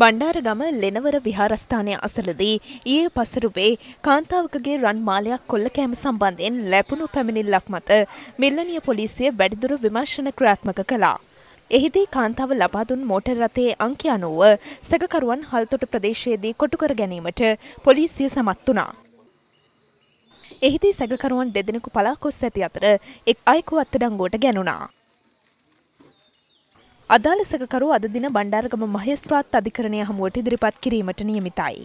බණ්ඩාරගම ලෙනවර විහාරස්ථානය අසලදී ඊයේ පසරුවේ කාන්තාවකගේ රන් මාලයක් කොල්ල කෑම සම්බන්ධයෙන් ලැබුණු පැමිණිල්ලක් මත මිල්ලනිය පොලිසිය වැඩිදුර විමර්ශන ක්‍රියාත්මක කළා. එහිදී කාන්තාව ලබා දුන් මෝටර් රථයේ අංක අනුව සැකකරුවන් හල්තොට ප්‍රදේශයේදී කොටු කර ගැනීමට පොලිසිය සමත් වුණා. එහිදී සැකකරුවන් දෙදෙනෙකු පලා කොස් ඇති අතර එක් අයෙකු අත්අඩංගුවට ගැනුණා. අදාළ සැකකරු අද දින බණ්ඩාරගම මහේස්ත්‍රාත් අධිකරණය හමුවට ඉදිරිපත් කිරීමට නියමිතයි.